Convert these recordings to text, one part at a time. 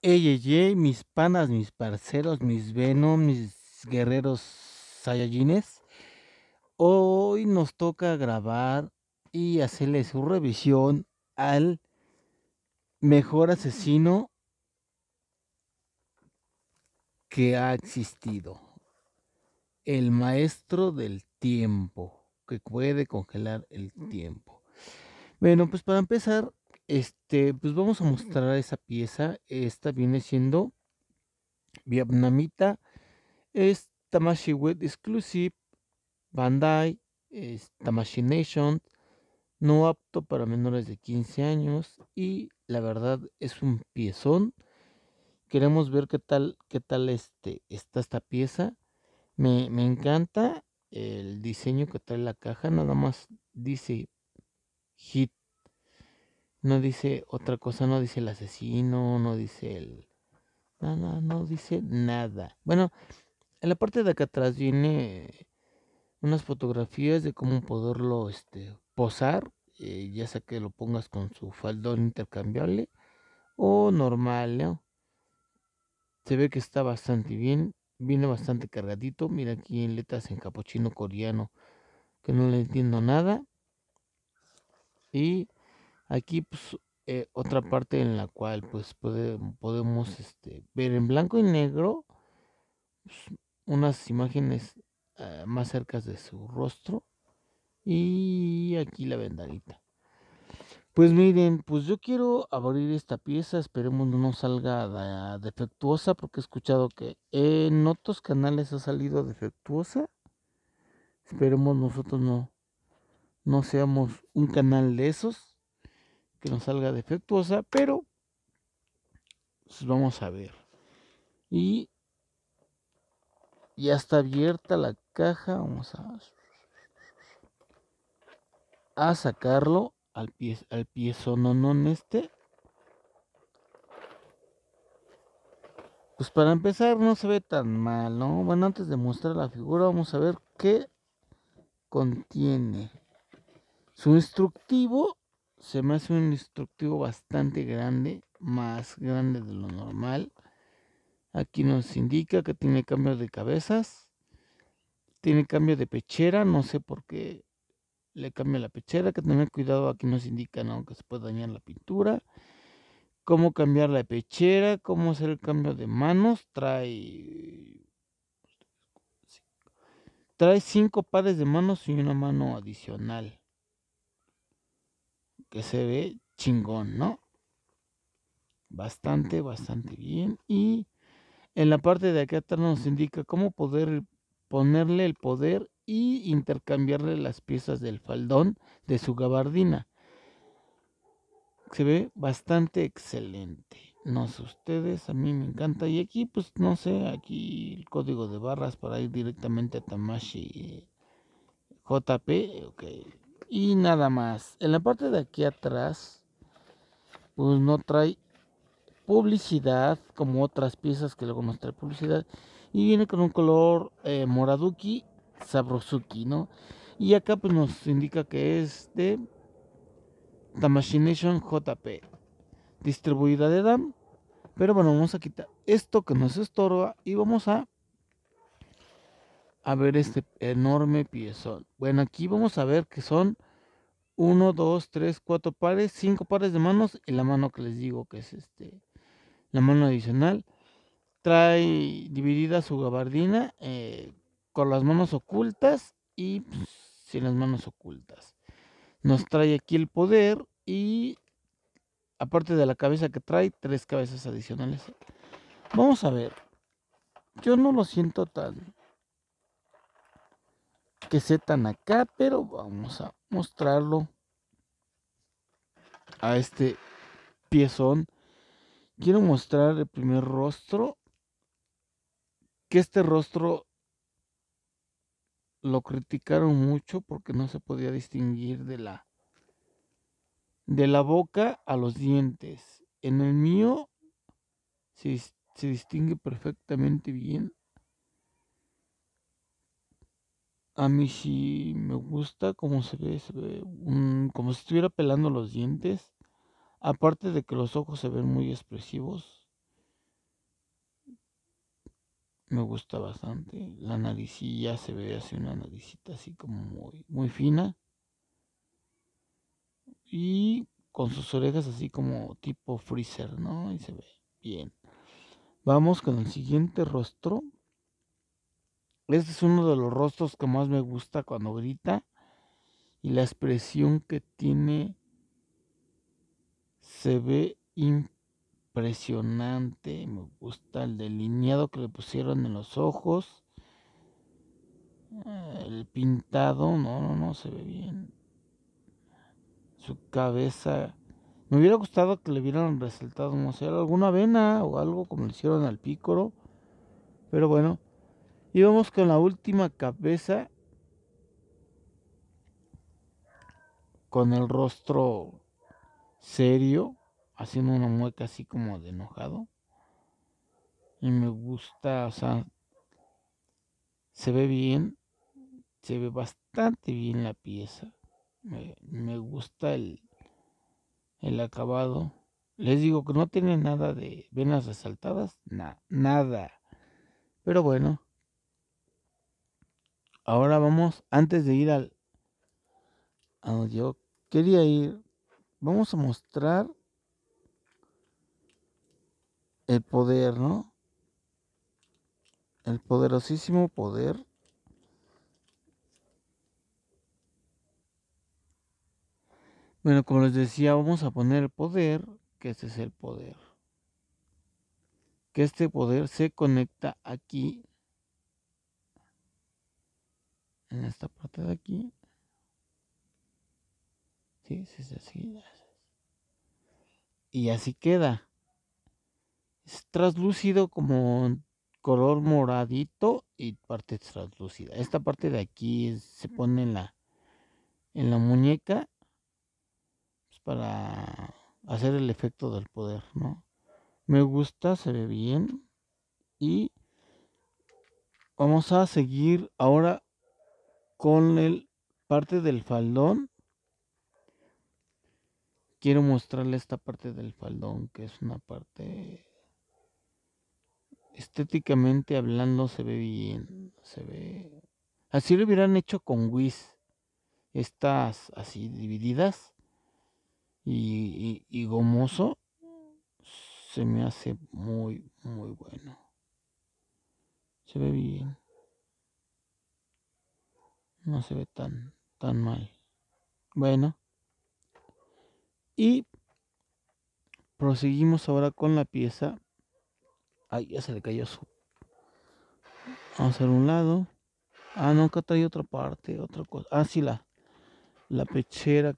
Ey, ey, ey, mis panas, mis parceros, mis Venom, mis guerreros Saiyajines. Hoy nos toca grabar y hacerle su revisión al mejor asesino que ha existido. El maestro del tiempo, que puede congelar el tiempo. Bueno, pues para empezar, este, pues vamos a mostrar esa pieza. Esta viene siendo vietnamita. Es Tamashi Web Exclusive, Bandai, es Tamashi Nation. No apto para menores de 15 años. Y la verdad es un piezón. Queremos ver qué tal, qué tal este, está esta pieza. Me, me encanta el diseño que trae la caja. Nada más dice Hit no dice otra cosa, no dice el asesino, no dice el... No, no, dice nada. Bueno, en la parte de acá atrás viene unas fotografías de cómo poderlo este, posar, eh, ya sea que lo pongas con su faldón intercambiable o normal, Se ve que está bastante bien, viene bastante cargadito, mira aquí en letras en capuchino coreano que no le entiendo nada. Y Aquí pues eh, otra parte en la cual pues mm, podemos este, ver en blanco y negro pues, unas imágenes eh, más cercas de su rostro y aquí la vendadita. pues miren pues yo quiero abrir esta pieza esperemos no salga defectuosa porque he escuchado que en otros canales ha salido defectuosa esperemos nosotros no no seamos un canal de esos que no salga defectuosa, pero pues, vamos a ver. Y ya está abierta la caja, vamos a, a sacarlo al pie, al pie no, este. Pues para empezar no se ve tan mal, ¿no? Bueno, antes de mostrar la figura vamos a ver qué contiene. Su instructivo se me hace un instructivo bastante grande, más grande de lo normal. Aquí nos indica que tiene cambio de cabezas, tiene cambio de pechera, no sé por qué le cambia la pechera, que tener cuidado, aquí nos indica ¿no? que se puede dañar la pintura. Cómo cambiar la pechera, cómo hacer el cambio de manos, trae trae cinco pares de manos y una mano adicional que se ve chingón, ¿no? Bastante, bastante bien. Y en la parte de acá atrás nos indica cómo poder ponerle el poder y intercambiarle las piezas del faldón de su gabardina. Se ve bastante excelente. No sé ustedes, a mí me encanta. Y aquí, pues no sé, aquí el código de barras para ir directamente a Tamashi eh, JP. Ok, y nada más. En la parte de aquí atrás, pues no trae publicidad como otras piezas que luego nos trae publicidad. Y viene con un color eh, moraduki sabrosuki, ¿no? Y acá pues nos indica que es de Tamashination JP, distribuida de DAM. Pero bueno, vamos a quitar esto que nos estorba y vamos a a ver este enorme piezón. Bueno, aquí vamos a ver que son 1, 2, 3, 4 pares, 5 pares de manos y la mano que les digo que es este la mano adicional. Trae dividida su gabardina eh, con las manos ocultas y pues, sin las manos ocultas. Nos trae aquí el poder y aparte de la cabeza que trae, tres cabezas adicionales. Vamos a ver. Yo no lo siento tan que tan acá, pero vamos a mostrarlo a este piezón. Quiero mostrar el primer rostro, que este rostro lo criticaron mucho porque no se podía distinguir de la de la boca a los dientes. En el mío se distingue perfectamente bien A mí sí me gusta cómo se ve, se ve como si estuviera pelando los dientes. Aparte de que los ojos se ven muy expresivos. Me gusta bastante. La naricilla se ve así una naricita así como muy, muy fina. Y con sus orejas así como tipo freezer, ¿no? Y se ve bien. Vamos con el siguiente rostro. Este es uno de los rostros que más me gusta cuando grita y la expresión que tiene se ve impresionante. Me gusta el delineado que le pusieron en los ojos. Ah, el pintado, no, no, no, se ve bien. Su cabeza. Me hubiera gustado que le hubieran resaltado, no sé, alguna vena o algo como le hicieron al pícoro. Pero bueno, y vamos con la última cabeza. Con el rostro serio, haciendo una mueca así como de enojado. Y me gusta, o sea, se ve bien, se ve bastante bien la pieza. Me, gusta el, el acabado. Les digo que no tiene nada de venas resaltadas, nada. Pero bueno, ahora vamos, antes de ir al... donde yo quería ir, vamos a mostrar el poder, ¿no? El poderosísimo poder Bueno, como les decía, vamos a poner el poder, que este es el poder. Que este poder se conecta aquí en esta parte de aquí. Sí, sí, sí, Y así queda. Es translúcido como color moradito y parte translúcida. Esta parte de aquí se pone en la, en la muñeca pues, para hacer el efecto del poder, ¿no? Me gusta, se ve bien. Y vamos a seguir ahora con el parte del faldón. Quiero mostrarle esta parte del faldón, que es una parte estéticamente hablando se ve bien, se ve. Así lo hubieran hecho con Wiz. Estas así divididas y, y gomoso se me hace muy, muy bueno. Se ve bien no se ve tan, tan mal. Bueno. Y proseguimos ahora con la pieza. Ay, ya se le cayó su. Vamos a hacer un lado. Ah, no, acá trae otra parte, otra cosa. Ah, sí, la, la pechera.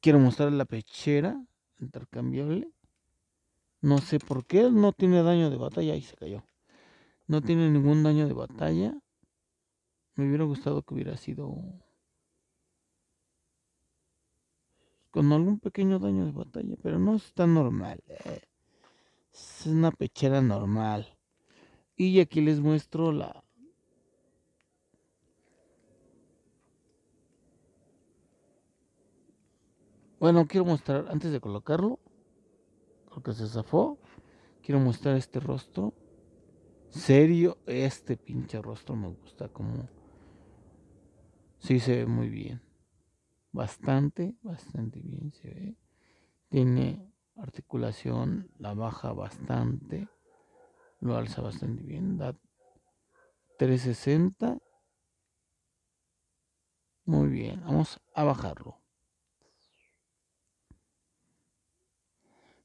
Quiero mostrar la pechera intercambiable. No sé por qué, no tiene daño de batalla y se cayó. No tiene ningún daño de batalla. Me hubiera gustado que hubiera sido con algún pequeño daño de batalla, pero no está normal. Eh. Es una pechera normal. Y aquí les muestro la Bueno, quiero mostrar, antes de colocarlo, porque se zafó, quiero mostrar este rostro serio, este pinche rostro me gusta como... Sí se ve muy bien. Bastante, bastante bien se ve. Tiene articulación, la baja bastante, lo alza bastante bien, da 360. Muy bien, vamos a bajarlo.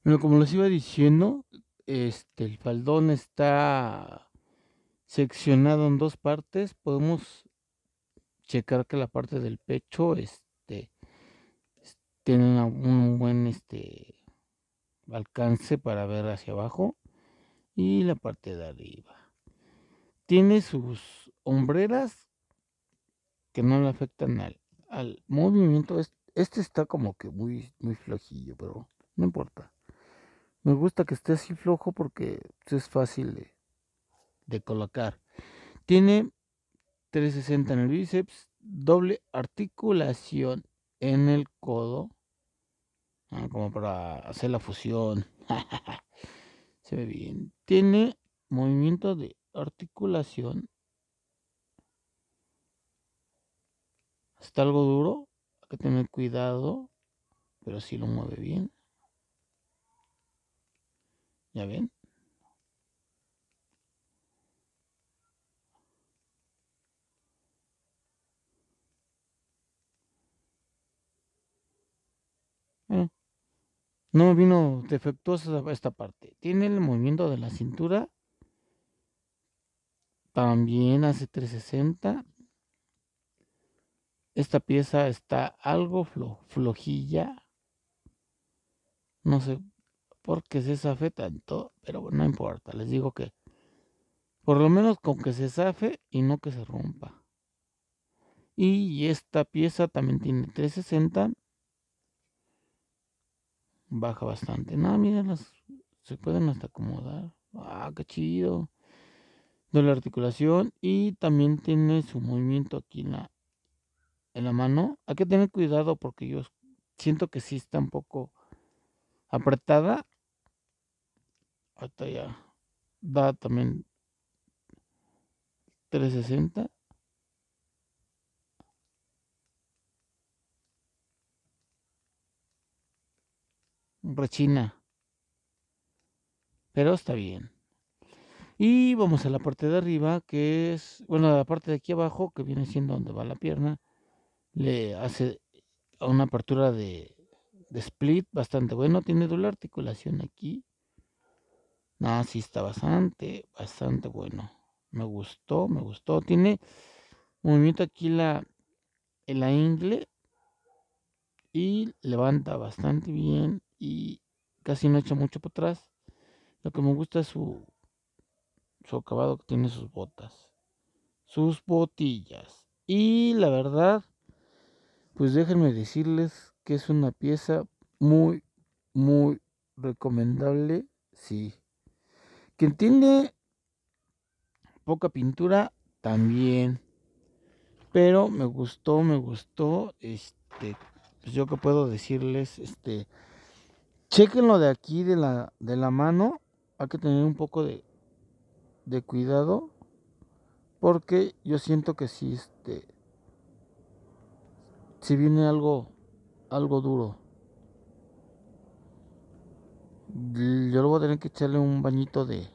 Bueno, como les iba diciendo, este, el faldón está seccionado en dos partes, podemos checar que la parte del pecho este, tiene un buen este, alcance para ver hacia abajo y la parte de arriba. Tiene sus hombreras que no le afectan al, al movimiento. Este está como que muy, muy flojillo, pero no importa. Me gusta que esté así flojo porque pues, es fácil de, colocar. Tiene 360 en el bíceps, doble articulación en el codo, ah, como para hacer la fusión. Se ve bien. Tiene movimiento de articulación. Está algo duro, hay que tener cuidado, pero si sí lo mueve bien. ¿Ya ven? no vino defectuosa esta parte. Tiene el movimiento de la cintura. También hace 360. Esta pieza está algo flojilla. No sé porque se zafe tanto, pero bueno, no importa, les digo que por lo menos con que se zafe y no que se rompa. Y esta pieza también tiene 360. Baja bastante. Nada, no, miren, las, se pueden hasta acomodar. Ah, qué chido. De la articulación y también tiene su movimiento aquí en la, en la mano. Hay que tener cuidado porque yo siento que sí está un poco apretada talla, Da también 360. Rechina. Pero está bien. Y vamos a la parte de arriba, que es, bueno, la parte de aquí abajo, que viene siendo donde va la pierna. Le hace una apertura de, split bastante bueno. Tiene doble articulación aquí. Ah, sí está bastante, bastante bueno. Me gustó, me gustó. Tiene movimiento aquí la, en la ingle y levanta bastante bien y casi no echa mucho por atrás. Lo que me gusta es su, su acabado que tiene sus botas, sus botillas. Y la verdad, pues déjenme decirles que es una pieza muy, muy recomendable. Sí, que tiene poca pintura también. Pero me gustó, me gustó. Este, pues, yo que puedo decirles, este, chequenlo de aquí de la, mano. Hay que tener un poco de, de cuidado. Porque yo siento que si este, si viene algo, algo duro yo luego voy a tener que echarle un bañito de...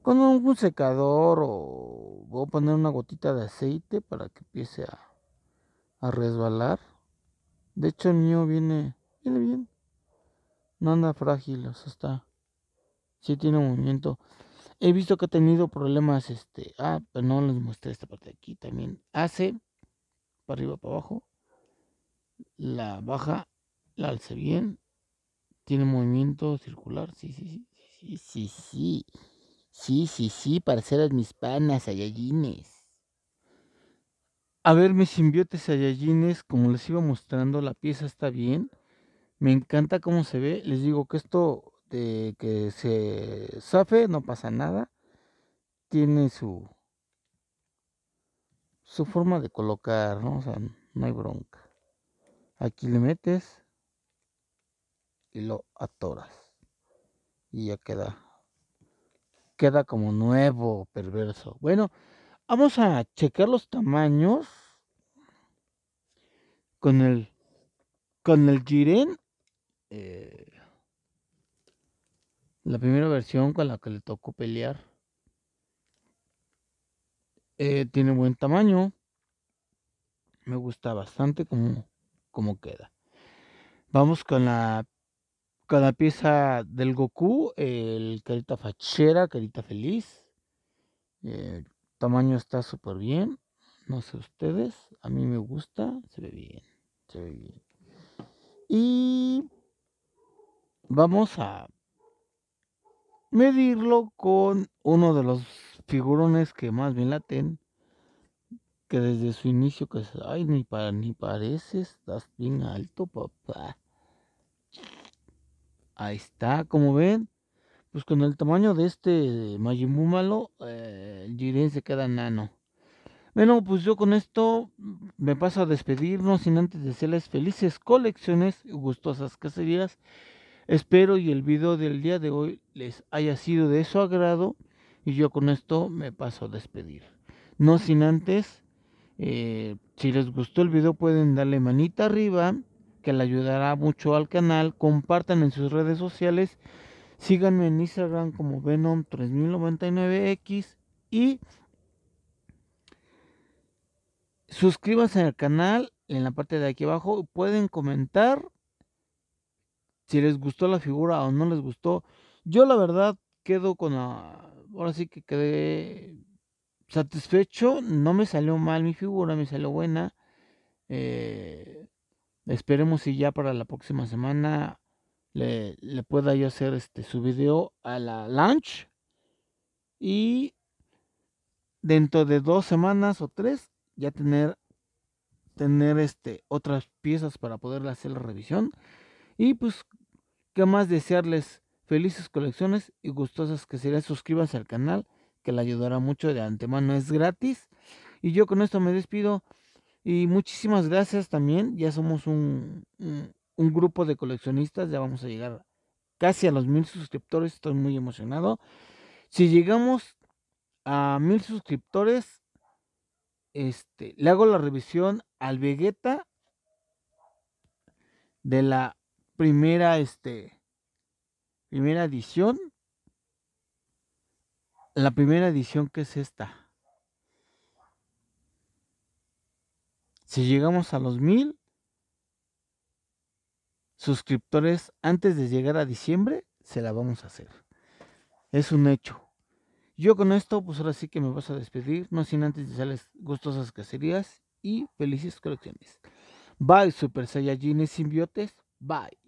Con un, secador o voy a poner una gotita de aceite para que empiece a, a resbalar. De hecho el mío viene, viene bien. No anda frágil, o sea, está... Sí tiene movimiento. He visto que ha tenido problemas, este... Ah, pero pues no les mostré esta parte de aquí también. Hace, para arriba, para abajo. La baja, la alce bien, tiene movimiento circular, sí, sí, sí, sí, sí, sí. Sí, sí, sí, para parceras mis panas, ayayines. A ver, mis simbiotes ayayines, como les iba mostrando, la pieza está bien. Me encanta cómo se ve. Les digo que esto de que se zafe no pasa nada. Tiene su su forma de colocar, ¿no? O sea, no hay bronca. Aquí le metes y lo atoras. Y ya queda. Queda como nuevo, perverso. Bueno, vamos a checar los tamaños con el con el Jiren. Eh, la primera versión con la que le tocó pelear. Eh, tiene buen tamaño. Me gusta bastante como, como queda. Vamos con la cada pieza del Goku, el carita fachera, carita feliz. El eh, tamaño está súper bien. No sé ustedes, a mí me gusta, se ve bien, se ve bien. Y vamos a medirlo con uno de los figurones que más bien laten, que desde su inicio que ay ni para ni pareces, estás bien alto, papá. Ahí está, como ven. Pues con el tamaño de este Majimú malo eh, el Jiren se queda nano. Bueno, pues yo con esto me paso a despedirnos sin antes decirles felices colecciones y gustosas cacerías. Espero y el video del día de hoy les haya sido de su agrado y yo con esto me paso a despedir. No sin antes, eh, si les gustó el video pueden darle manita arriba que le ayudará mucho al canal. Compartan en sus redes sociales. Síganme en Instagram como Venom3099X y suscríbanse al canal en la parte de aquí abajo. Pueden comentar si les gustó la figura o no les gustó. Yo la verdad quedo con la... Ahora sí que quedé satisfecho. No me salió mal mi figura, me salió buena. Eh, Esperemos si ya para la próxima semana le, pueda yo hacer este, su video a la launch. Y dentro de dos semanas o tres ya tener, tener este, otras piezas para poderle hacer la revisión. Y pues, ¿qué más desearles? Felices colecciones y gustosas que sean. suscríbanse al canal, que le ayudará mucho de antemano, es gratis. Y yo con esto me despido. Y muchísimas gracias también. Ya somos un, grupo de coleccionistas. Ya vamos a llegar casi a los mil suscriptores. Estoy muy emocionado. Si llegamos a mil suscriptores, este, le hago la revisión al Vegeta de la primera, este, primera edición. La primera edición que es esta. Si llegamos a los mil suscriptores antes de llegar a diciembre, se la vamos a hacer. Es un hecho. Yo con esto, pues ahora sí que me vas a despedir, no sin antes desearles gustosas cacerías y felices colecciones. Bye, Super Saiyajin Simbiotes. Bye.